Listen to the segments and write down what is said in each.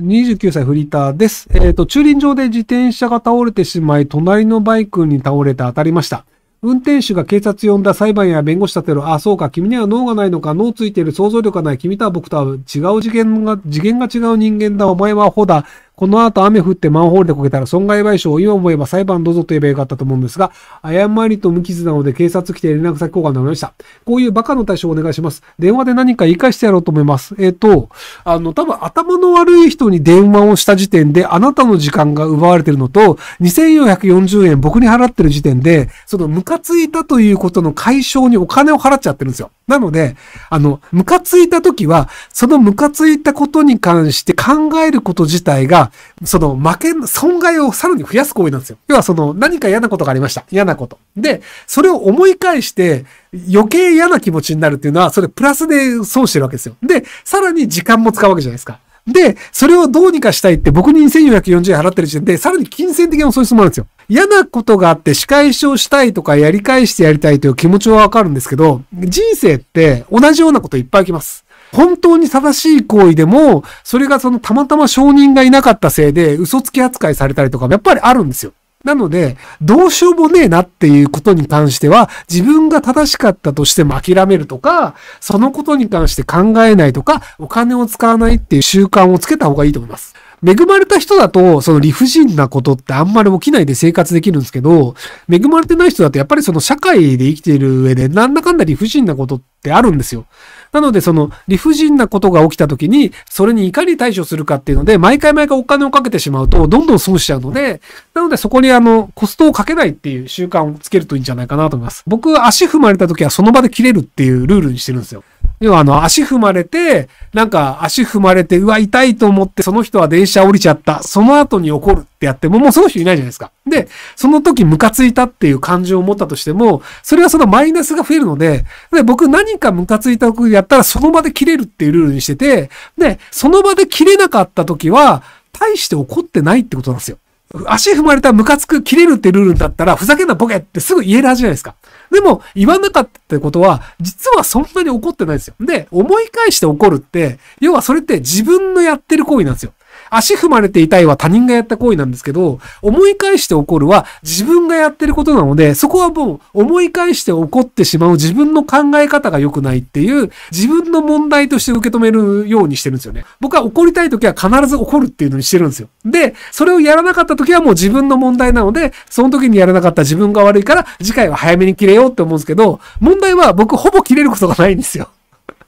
29歳フリーターです。えっ、ー、と、駐輪場で自転車が倒れてしまい、隣のバイクに倒れて当たりました。運転手が警察呼んだ裁判や弁護士立てる、あ、そうか、君には脳がないのか、脳ついてる、想像力がない、君とは僕とは違う次元が、次元が違う人間だ、お前はほだ、この後雨降ってマンホールでこけたら損害賠償を今思えば裁判どうぞと言えばよかったと思うんですが、誤りと無傷なので警察来て連絡先交換になりました。こういうバカの対象をお願いします。電話で何か言い返してやろうと思います。えっ、ー、と、あの、多分頭の悪い人に電話をした時点であなたの時間が奪われてるのと、2440円僕に払ってる時点で、そのムカついたということの解消にお金を払っちゃってるんですよ。なので、あの、ムカついた時は、そのムカついたことに関して考えること自体が、その負け、損害をさらに増やす行為なんですよ。要はその、何か嫌なことがありました。嫌なこと。で、それを思い返して、余計嫌な気持ちになるっていうのは、それプラスで損してるわけですよ。で、さらに時間も使うわけじゃないですか。で、それをどうにかしたいって僕に2440円払ってる時点で、さらに金銭的な損失もあるんですよ。嫌なことがあって仕返しをしたいとかやり返してやりたいという気持ちはわかるんですけど、人生って同じようなこといっぱいきます。本当に正しい行為でも、それがそのたまたま証人がいなかったせいで嘘つき扱いされたりとかもやっぱりあるんですよ。なので、どうしようもねえなっていうことに関しては、自分が正しかったとしても諦めるとか、そのことに関して考えないとか、お金を使わないっていう習慣をつけた方がいいと思います。恵まれた人だと、その理不尽なことってあんまり起きないで生活できるんですけど、恵まれてない人だとやっぱりその社会で生きている上で、なんだかんだ理不尽なことってあるんですよ。なので、その理不尽なことが起きた時に、それにいかに対処するかっていうので、毎回毎回お金をかけてしまうと、どんどん損しちゃうので、なのでそこにあの、コストをかけないっていう習慣をつけるといいんじゃないかなと思います。僕、足踏まれた時はその場で切れるっていうルールにしてるんですよ。要はあの足踏まれて、なんか足踏まれて、うわ、痛いと思って、その人は電車降りちゃった。その後に怒るってやっても、もうその人いないじゃないですか。で、その時ムカついたっていう感情を持ったとしても、それはそのマイナスが増えるので、で、僕何かムカついた時やったらその場で切れるっていうルールにしてて、で、その場で切れなかった時は、大して怒ってないってことなんですよ。足踏まれたムカつく、切れるってルールだったら、ふざけんなボケってすぐ言えるはずじゃないですか。でも、言わなかったってことは、実はそんなに怒ってないんですよ。で、思い返して怒るって、要はそれって自分のやってる行為なんですよ。足踏まれて痛いは他人がやった行為なんですけど、思い返して起こるは自分がやってることなので、そこはもう思い返して怒ってしまう自分の考え方が良くないっていう、自分の問題として受け止めるようにしてるんですよね。僕は怒りたい時は必ず怒るっていうのにしてるんですよ。で、それをやらなかった時はもう自分の問題なので、その時にやらなかった自分が悪いから、次回は早めに切れようって思うんですけど、問題は僕ほぼ切れることがないんですよ。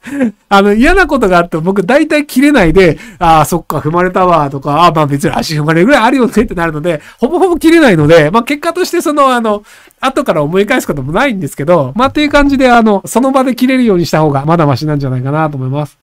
あの、嫌なことがあっても僕大体切れないで、ああ、そっか、踏まれたわ、とか、ああ、まあ別に足踏まれるぐらいあるよねってなるので、ほぼほぼ切れないので、まあ結果としてその、あの、後から思い返すこともないんですけど、まあっていう感じで、あの、その場で切れるようにした方がまだマシなんじゃないかなと思います。